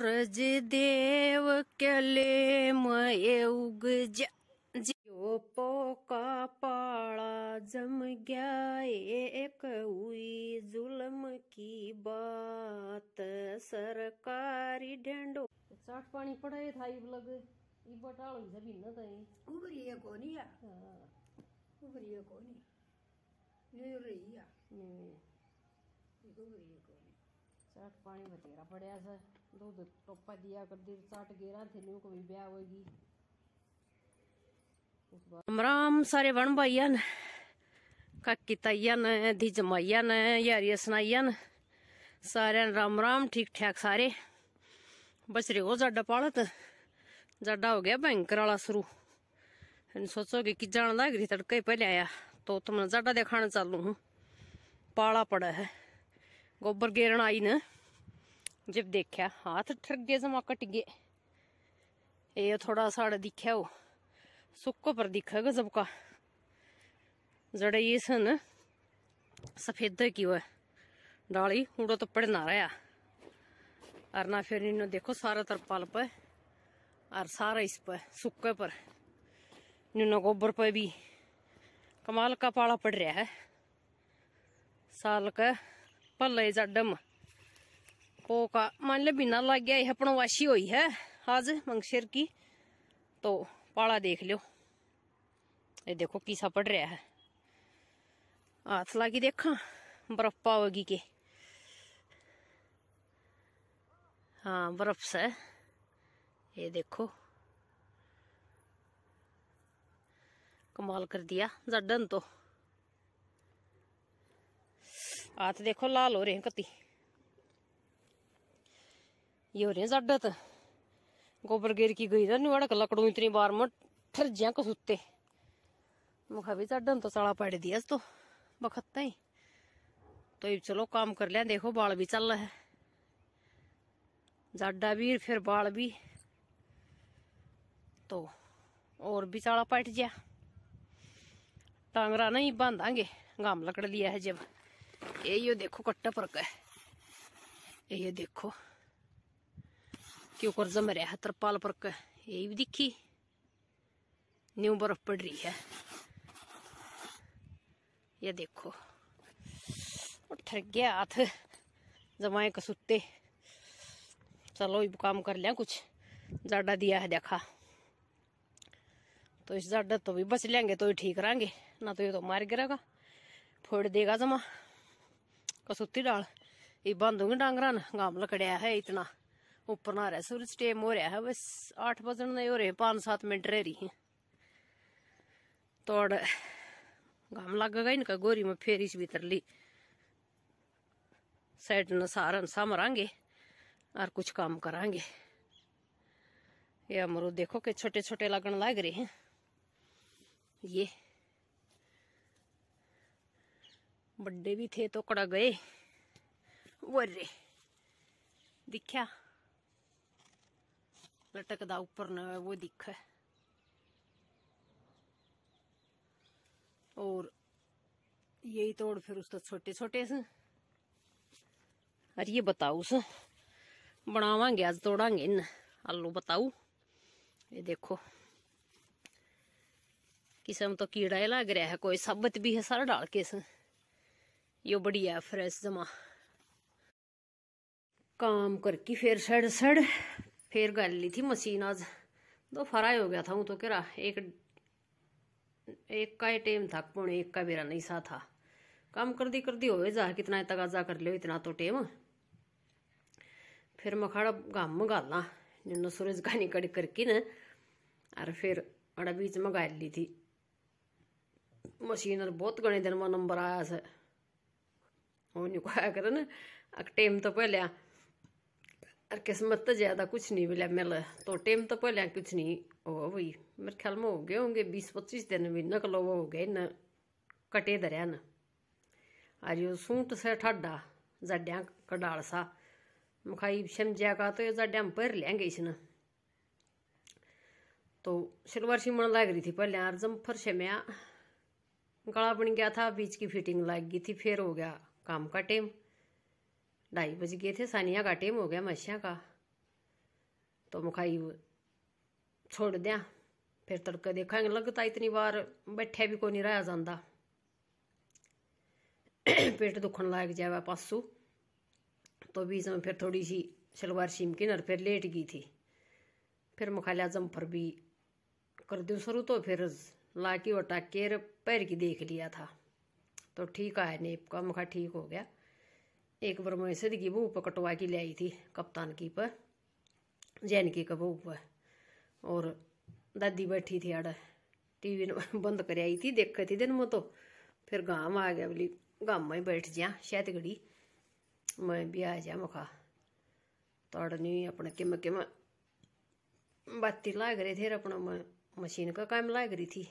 देव દેવ Cayley મયે ઉગજા Jio પોકા પાળા जम गया एक हुई जुलम की बात सरकारी ढेंडो चाट पानी पड़े था लग ई बटाळो जमीन न तई उबरी ये कोनी या उबरी ये कोनी हम्म. ये रही या ये उबरी ये कोनी चाट पानी बतेरा पड़ा सर दूध टोपा दिया कर दी चाट गेरा थे न्यू को भी ब्याह होगी राम राम सारे वन भाइया ने काकी ताइया ने दी जमाइया ने यारिया सुनाइया ने सारे राम राम ठीक ठाक सारे बचरे को जाडा पालत जाडा हो गया भयंकर वाला शुरू सोचो कि जान लग रही तड़के पहले आया तो तुम जाडा दिखाने चालू हूँ पाला पड़ा है गोबर गेरन आई न जब देखा हाथ ठरगे समा कट गए ये थोड़ा सा दिखे हो सुको पर दिखेगा सबका जड़े ये सन सफेद की वो डाली उड़ो तो पड़ ना रहा और ना फिर इन देखो सारा पल पे और सारा इस पे सुक्के पर इन्होंने गोबर पे भी कमाल का पाला पड़ रहा है साल का ਭੱਲੇ ਜੱਡਮ पोका मान लो बिना लग गया यह पणवासी हुई है आज मंगशेर की तो पाला देख लियो ये देखो किसा पड़ रहा है हाथ लागी देखा बर्फ पावेगी के हाँ बर्फ से ये देखो कमाल कर दिया जडन तो हाथ देखो लाल हो रहे हैं कति ये हो रहे हैं जड्डत गोबर गिर की गई ना अड़क लकड़ू इतनी बार में ठर जिया मुखा भी जड्डन तो सड़ा पड़ दिया तो बखत ही तो चलो काम कर लिया देखो बाल भी चल है जाडा भी फिर बाल भी तो और भी चाला पट गया टांगरा नहीं गे गाम लकड़ लिया है जब यो देखो कट्टा पर है ये यो देखो क्यों ऊपर जम है तरपाल पर ये भी दिखी न्यू बर्फ पड़ रही है ये देखो ठर गया हाथ जमाए कसुते चलो ये काम कर लिया कुछ जाडा दिया है देखा तो इस जाडा तो भी बच लेंगे तो ही ठीक रहेंगे ना तो ये तो मार गिरेगा फोड़ देगा जमा कसूती डाल ये बंद होंगे डांगर गामला कड़िया है इतना उपर ना रहा सूरज टेम हो रहा है बस आठ बजन हो रहे पांच सात मिनट रह रही है तोड़ घाम लगेगा इनका गोरी में फिर इस भीतर ली साइड न सारन सामरांगे और कुछ काम गे ये अमरुद देखो के छोटे छोटे लगन लग रहे हैं ये बड़े भी थे तो कड़ा गए वर्रे दिखा लटकदा ऊपर न वो दिखा और यही तोड़ फिर तो छोटे छोटे से अरे ये बताऊ से बनावांगे आज तोड़ांगे इन आलू बताऊ ये देखो किसम तो कीड़ा लग रहा है कोई सबत भी है सारा डाल के से यो बढ़िया फ्रेश जमा काम करके फिर सड़ सड़ फिर गल ली थी मशीन आज दो फराई हो गया था तो कह एक एक का ही टेम था पौने एक का मेरा नहीं सा था काम कर दी कर दी हो जा कितना तकाजा कर लियो इतना तो टेम फिर मखाड़ा गम मंगाला जिन्होंने सूरज गानी कड़ी करके न और फिर अड़ा बीच मंगा ली थी मशीन और बहुत गणे दिन वो नंबर आया सर होने को आया टेम तो पहले और किस्मत तो ज़्यादा कुछ नहीं मिला मिल तो टेम तो पहले कुछ नहीं हो भाई मेरे ख्याल में हो गए होंगे बीस पच्चीस दिन भी नकलो वो हो गए न कटे धरिया न आज सूट से ठाडा जाडिया कडाल सा मखाई छमजा का तो ये जाड्या भर लेंगे इसने तो सलवार सी लग रही थी पहले यार जम्फर छमया गला बन गया था बीच की फिटिंग लग गई थी फिर हो गया काम का टाइम ढाई बज गए थे सानिया का टेम हो गया मछिया का तो मखाई छोड़ दिया फिर तड़का देखा लगता इतनी बार बैठे भी कोई नहीं रहा जाता पेट दुखन लायक जावा पासू तो बीच में फिर थोड़ी सी शलवार शिमकिन और फिर लेट गई थी फिर मखाला जम्फर भी कर दू शुरू तो फिर लाकी उठा के पैर की देख लिया था तो ठीक आया नेप का मखा ठीक हो गया एक बार मैं से की पर कटवा की लाई थी कप्तान की पर जैन की बहू पर और दादी बैठी थी अड़ टीवी बंद कर आई थी देखे थी दिन में तो फिर गाँव आ गया बोली गाँव में बैठ जा शायद घड़ी मैं भी आ जा मखा तो नहीं अपने किम किम बाती लाग रहे थे अपना मशीन का काम लाग रही थी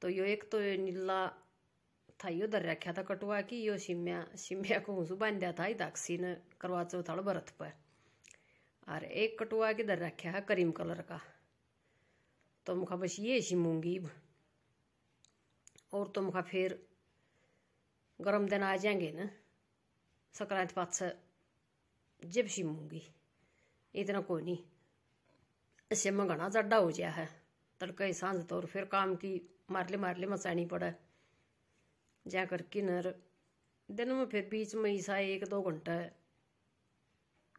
तो यो एक तो नीला थाइयो दर्याख्या था कटुआ की यो शिम्या शिम्या को हूसू दिया था दाक्षी ने करवा चौथाड़ बरत पर और एक कटुआ की दर्याख्या है करीम कलर का तो मुखा बस ये शिमूंगी और तो मुखा फिर गर्म दिन आ जाएंगे न संक्रांति पातसा जब शिमूंगी इतना कोई नहीं इससे मंगना ज्यादा हो गया है तड़के सांझ और फिर काम की मारले मारले मचानी पड़े जाकर किन्नर दिन में फिर बीच में ईसा एक दो घंटा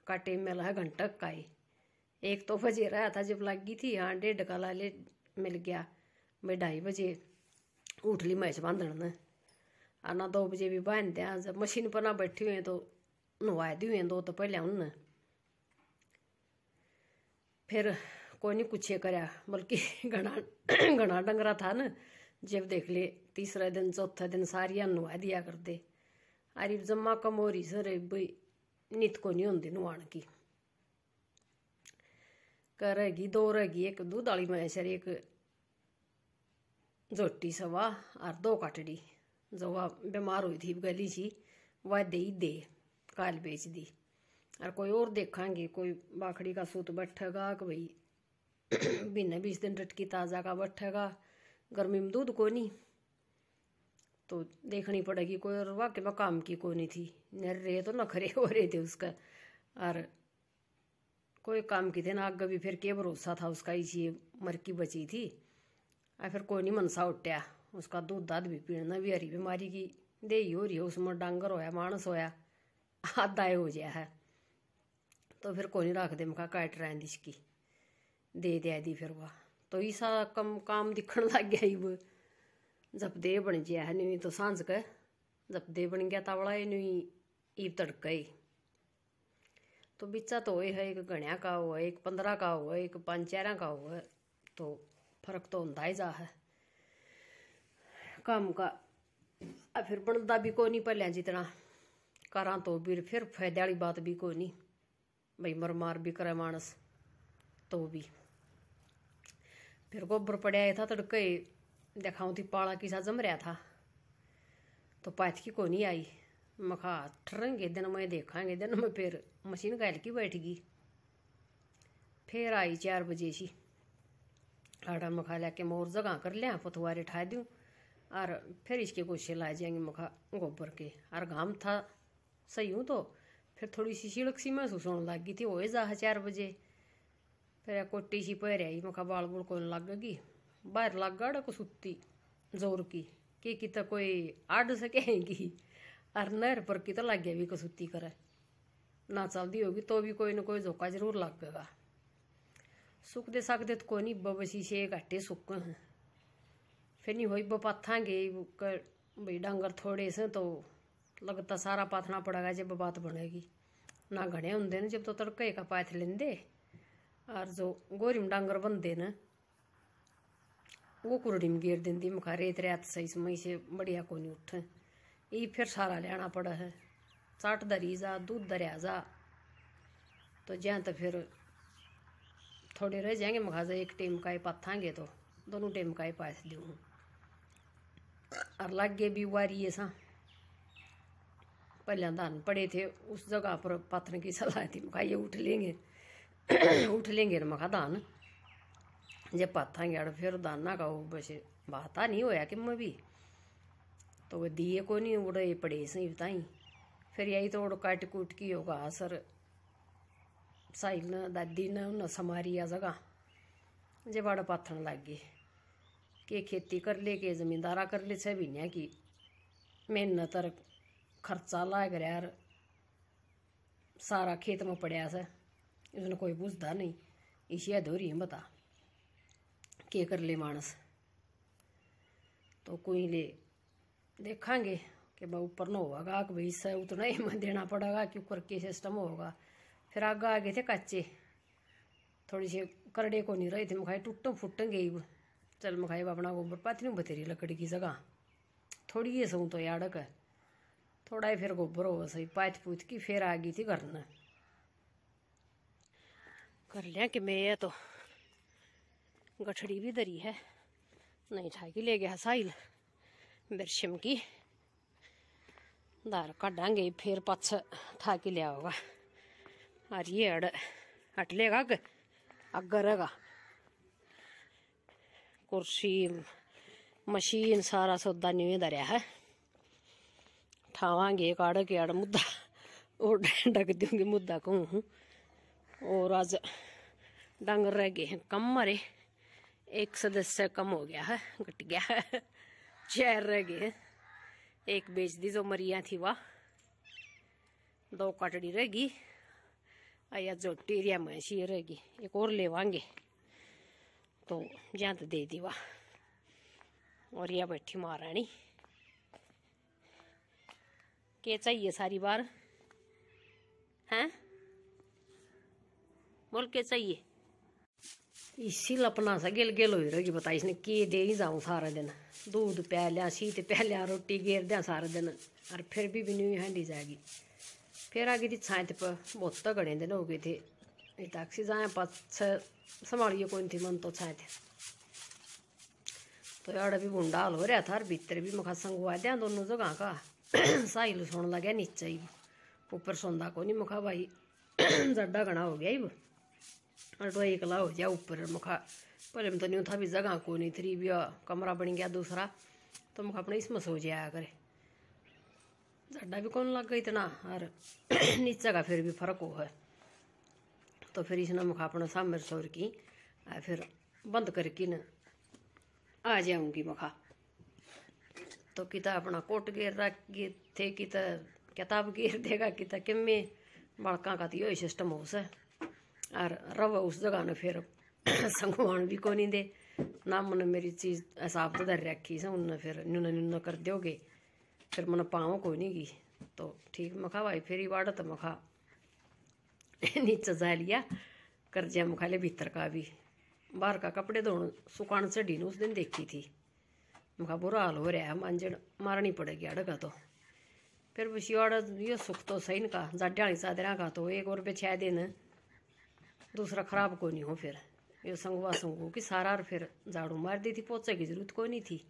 का टेम मिला है घंटा का ही एक तो बजे रहा था जब लगी थी हाँ डेढ़ का लाले मिल गया मैं ढाई बजे उठ ली मैच बांधन ने और ना दो बजे भी बांध दिया जब मशीन पर ना बैठी हुई तो नहवा दी हुई दो तो पहले उन फिर कोई नहीं कुछ कराया बल्कि घना घना डंगरा था ना जब देख ले तीसरा दिन चौथा दिन सारिया नुआ दिया करते अरे जमा कमोरी सर भाई नित को नहीं होंगी नुआन की करेगी दो रहेगी एक दूध वाली मैं सर एक जोटी सवा और दो कटड़ी जवा बीमार हुई थी गली सी वह दे दे काल बेच दी और कोई और देखांगे कोई बाखड़ी का सूत बैठेगा कि भाई बिना बीस दिन रटकी ताज़ा का बैठेगा गर्मी में दूध कोई नहीं तो देखनी पड़ेगी कोई और वाकई में काम की कोई नहीं थी न रहे तो नखरे हो रहे थे उसका और कोई काम की थे ना आग भी फिर के भरोसा था उसका इसी मरकी बची थी और फिर कोई नहीं मनसा उठा उसका दूध दाद भी पीना भी हरी बीमारी की दे हो रही है उसमें डांगर होया मानस होया आदाय हो गया है तो फिर कोई नहीं रख दे मका काट रहा है दे दिया दी फिर वह तो ईसा कम काम दिखण लग गया इब तो जब दे बन गया है नहीं तो सांझ के जब बन गया तावड़ा ये नहीं ईब तड़क गई तो बिचा तो है एक गण्या का हुआ एक पंद्रह का हो एक पाँच चार का हुआ तो फर्क तो होता ही जा है काम का फिर बनता भी कोई नहीं पलिया जितना घर तो भी फिर फायदे वाली बात भी कोई नहीं भाई मर मार भी करे मानस तो भी फिर गोबर पड़े आया था तड़के दिखाऊँ थी पाला किसा जम रहा था तो पाथकी को नहीं आई मखा ठरेंगे दिन में देखांगे दिन में फिर मशीन घायल की बैठ गई फिर आई चार बजे सी आटा मखा लैके मोर जगह कर लिया पथुआरे ठा दूँ और फिर इसके गुस्से ला जाएंगे मखा गोबर के और घाम था सही हूँ तो फिर थोड़ी सी छिड़क सी महसूस होने लग गई थी वो जा चार बजे फिर कोटी सी भर आई मैं वाल वुल कोई गई बाहर उड़ा को सुती जोर की के की तो कोई अड़ सकेगी अर नहर पर कि तो लग गया भी कसूती करे ना चलती होगी तो भी कोई ना कोई जोका जरूर लग गएगा सुखते सकते तो कोई नहीं बबसी से घाटे सुक फिर नहीं हुई बपाथा गई भाई डांगर थोड़े से तो लगता सारा पाथना पड़ेगा जब बात बनेगी ना घने होंगे जब तो तड़के का पाथ लेंदे और जो गोरी में डांगर बनते न वो कुरड़ी में गेर देती मुखा रेत रेत सही समय से बढ़िया को नहीं उठ ये फिर सारा लेना पड़ा है चाट दरी जा दूध दरिया जा तो जहाँ तो फिर थोड़े रह जाएंगे मुखा जा एक टेम का पाथांगे तो दोनों टेम का पास दूँ और लागे भी वारी ऐसा पहले धान पड़े थे उस जगह पर पाथने की सलाह थी मुखा ये उठ लेंगे उठलेंगेर मखा दान जे पाथांगेड फिर दाना का अशें बाता नहीं होया किंवा भी तो को नहीं उड़े पडे सही ताई फिर यही तो काट कूट की होगा सर साइल न दादी न उन्हें समारी आ जगह जे बड़ा पाथन लग गए के खेती कर ले के जमींदारा कर ले छह महीने की मेहनत और खर्चा लाग रहा सारा खेत में पड़े है उसने कोई पूछता नहीं इसी अधूरी हिम्मत आ के कर ले मानस तो कोई ले देखांगे कि भाई ऊपर न होगा कि भाई इससे उतना ही देना पड़ेगा कि ऊपर के सिस्टम होगा फिर आ गए थे कच्चे थोड़ी सी करड़े को नहीं रहे थे मखाई टूट फुटन गई चल मखाई अपना गोबर पाती नहीं बतेरी लकड़ी की जगह थोड़ी ये सऊँ तो याड़क थोड़ा ही फिर गोबर हो सही पाथ पूछ की फिर आ गई थी करना कर लिया कि मैं ये तो गठड़ी भी दरी है नहीं ठा के ले गया साहिल बिरशिम की दार काटांगे फिर पछ ठा के लिया होगा और ये अड़ हट लेगा अगर है कुर्सी मशीन सारा सौदा नहीं दरिया है ठावे कड़ के अड़ मुद्दा और डग दूंगी मुद्दा कहूँ और आज डंग रह गए हैं कम मरे एक सदस्य कम हो गया है घट गया है चार रह गए हैं एक बेच दी जो मरिया थी वह दो कटड़ी रहेगी आया जो टेरिया मैसी गई एक और लेवांगे तो जहाँ तो दे दी वाह और यह बैठी महारानी के चाहिए सारी बार हैं बोल के चाहिए इसी लपना सा गिल गिल हो रही बता इसने के दे ही जाऊँ सारा दिन दूध पै लिया सीत पै लिया रोटी घेर दिया सारा दिन और फिर भी भी नहीं हैंडी जाएगी फिर आगे थी छात पर बहुत तगड़े दिन हो गए थे टैक्सी जाए पास संभालिए कौन थी मन तो छात तो यार भी बुंडा हाल हो रहा था और भीतर भी मखा संगवा दिया दोनों जगह का साहिल लग गया नीचे ही ऊपर सोंदा को नहीं मखा भाई जड्डा घना हो गया ही और तो एकला हो जा ऊपर मुखा पर तो नहीं था भी जगह को नहीं थ्री भी कमरा बन गया दूसरा तो मुखा अपने इसमें सो जाया करे भी कौन लग गई इतना और नीचे का फिर भी फर्क हो है तो फिर इसने मुखा अपना सामने सोर की और फिर बंद करके न आ जाऊंगी मुखा तो किता अपना कोट गेर रख थे किता किताब गेर देगा किता किमें बड़का का तो यही सिस्टम हो सर और रवा उस जगह ने फिर संगवान भी को नहीं दे ना मन मेरी चीज हिसाब तो धर रखी से उनने फिर न्यूना न्यूना कर दोगे फिर मन पाओ कोई नहीं गई तो ठीक मखा भाई फिर ही वाड़ा तो मखा नीचे जा लिया कर जिया मखा ले भीतर का भी बाहर का कपड़े धोन सुखान से ढीन उस दिन देखी थी मखा बुरा हाल हो रहा है मांझड़ मारनी पड़ेगी अड़का तो फिर बस यो सुख तो सही का जाड्या चादर का तो एक और पे छह दिन दूसरा ख़राब कोई नहीं हो फिर ये संगवा संगू की सारा और फिर झाड़ू मार दी थी पोचे की जरूरत कोई नहीं थी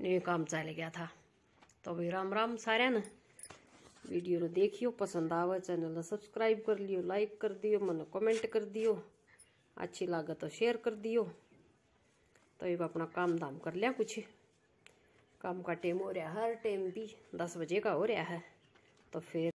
नहीं काम चले गया था तो भाई राम राम सारे ने वीडियो ने देखियो पसंद आवे चैनल ने सब्सक्राइब कर लियो लाइक कर दियो मन कमेंट कर दियो अच्छी लागत तो शेयर कर दियो तो ये अपना काम धाम कर लिया कुछ काम का टाइम हो रहा है हर टाइम भी दस बजे का हो रहा है तो फिर